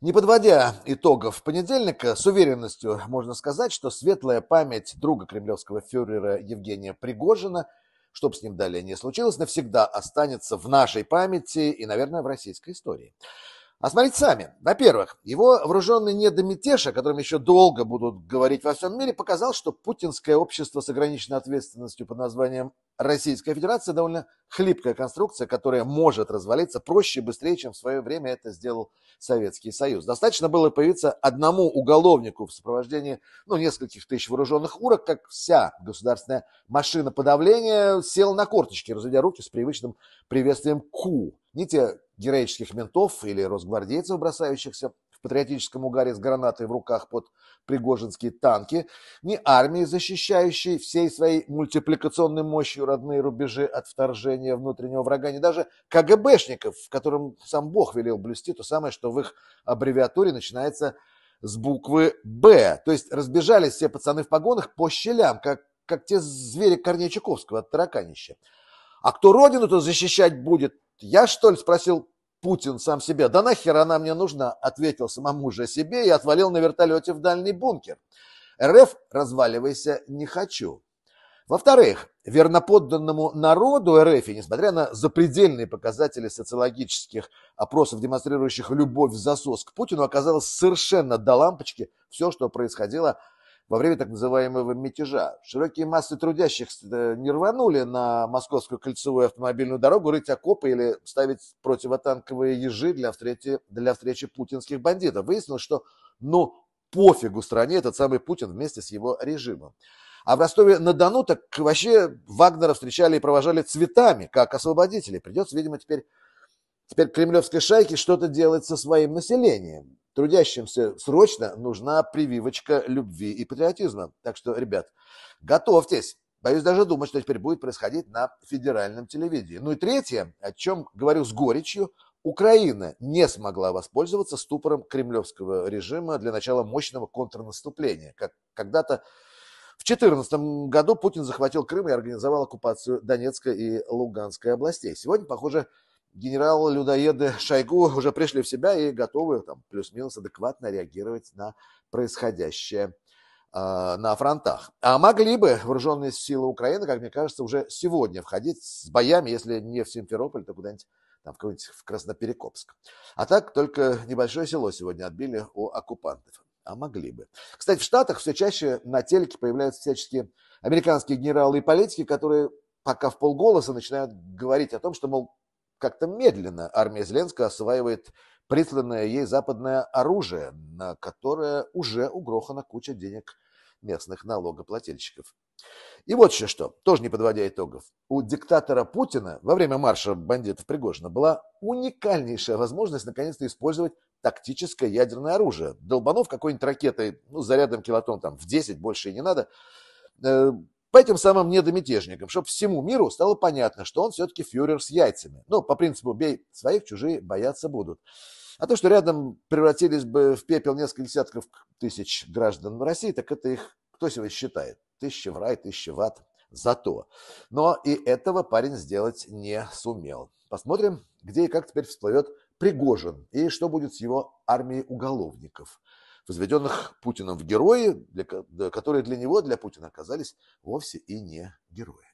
Не подводя итогов понедельника, с уверенностью можно сказать, что светлая память друга кремлевского фюрера Евгения Пригожина, что бы с ним далее не случилось, навсегда останется в нашей памяти и, наверное, в российской истории. А смотрите сами. Во-первых, его вооруженный недомятеж, о котором еще долго будут говорить во всем мире, показал, что путинское общество с ограниченной ответственностью под названием Российская Федерация довольно хлипкая конструкция, которая может развалиться проще и быстрее, чем в свое время это сделал Советский Союз. Достаточно было появиться одному уголовнику в сопровождении ну, нескольких тысяч вооруженных урок, как вся государственная машина подавления села на корточки, разведя руки с привычным приветствием «ку». Не те героических ментов или росгвардейцев, бросающихся патриотическом угаре с гранатой в руках под пригожинские танки, ни армии, защищающей всей своей мультипликационной мощью родные рубежи от вторжения внутреннего врага, ни даже КГБшников, в котором сам Бог велел блюсти то самое, что в их аббревиатуре начинается с буквы «Б». То есть разбежались все пацаны в погонах по щелям, как, как те звери Корнея Чуковского от тараканища. А кто родину-то защищать будет? Я, что ли, спросил Путин сам себе. Да нахер она мне нужна, ответил самому же себе и отвалил на вертолете в дальний бункер. РФ разваливайся не хочу. Во-вторых, верноподданному народу РФ, несмотря на запредельные показатели социологических опросов, демонстрирующих любовь в засос к Путину, оказалось совершенно до лампочки все, что происходило во время так называемого мятежа. Широкие массы трудящихся э, не рванули на московскую кольцевую автомобильную дорогу рыть окопы или ставить противотанковые ежи для встречи, для встречи путинских бандитов. Выяснилось, что ну пофигу стране этот самый Путин вместе с его режимом. А в Ростове-на-Дону так вообще Вагнера встречали и провожали цветами, как освободители Придется, видимо, теперь, теперь кремлевской шайке что-то делать со своим населением. Трудящимся срочно нужна прививочка любви и патриотизма. Так что, ребят, готовьтесь. Боюсь даже думать, что теперь будет происходить на федеральном телевидении. Ну и третье, о чем говорю с горечью, Украина не смогла воспользоваться ступором кремлевского режима для начала мощного контрнаступления, как когда-то в 2014 году Путин захватил Крым и организовал оккупацию Донецкой и Луганской областей. Сегодня, похоже, генерал-людоеды Шойгу уже пришли в себя и готовы там, плюс-минус адекватно реагировать на происходящее а, на фронтах. А могли бы вооруженные силы Украины, как мне кажется, уже сегодня входить с боями, если не в Симферополь, то куда-нибудь там, в, какой в Красноперекопск. А так только небольшое село сегодня отбили у оккупантов. А могли бы. Кстати, в Штатах все чаще на телеке появляются всяческие американские генералы и политики, которые пока в полголоса начинают говорить о том, что, мол, как-то медленно армия Зеленского осваивает присланное ей западное оружие, на которое уже угрохана куча денег местных налогоплательщиков. И вот еще что, тоже не подводя итогов. У диктатора Путина во время марша бандитов Пригожина была уникальнейшая возможность наконец-то использовать тактическое ядерное оружие. Долбанов какой-нибудь ракетой, ну, зарядом килотон там в 10, больше и не надо, э, по этим самым недомятежникам, чтобы всему миру стало понятно, что он все-таки фюрер с яйцами. Ну, по принципу «бей своих, чужие бояться будут». А то, что рядом превратились бы в пепел несколько десятков тысяч граждан России, так это их, кто сегодня считает? Тысяча в рай, тысяча в ад зато. Но и этого парень сделать не сумел. Посмотрим, где и как теперь всплывет Пригожин, и что будет с его армией уголовников – возведенных Путиным в герои, для, которые для него, для Путина оказались вовсе и не герои.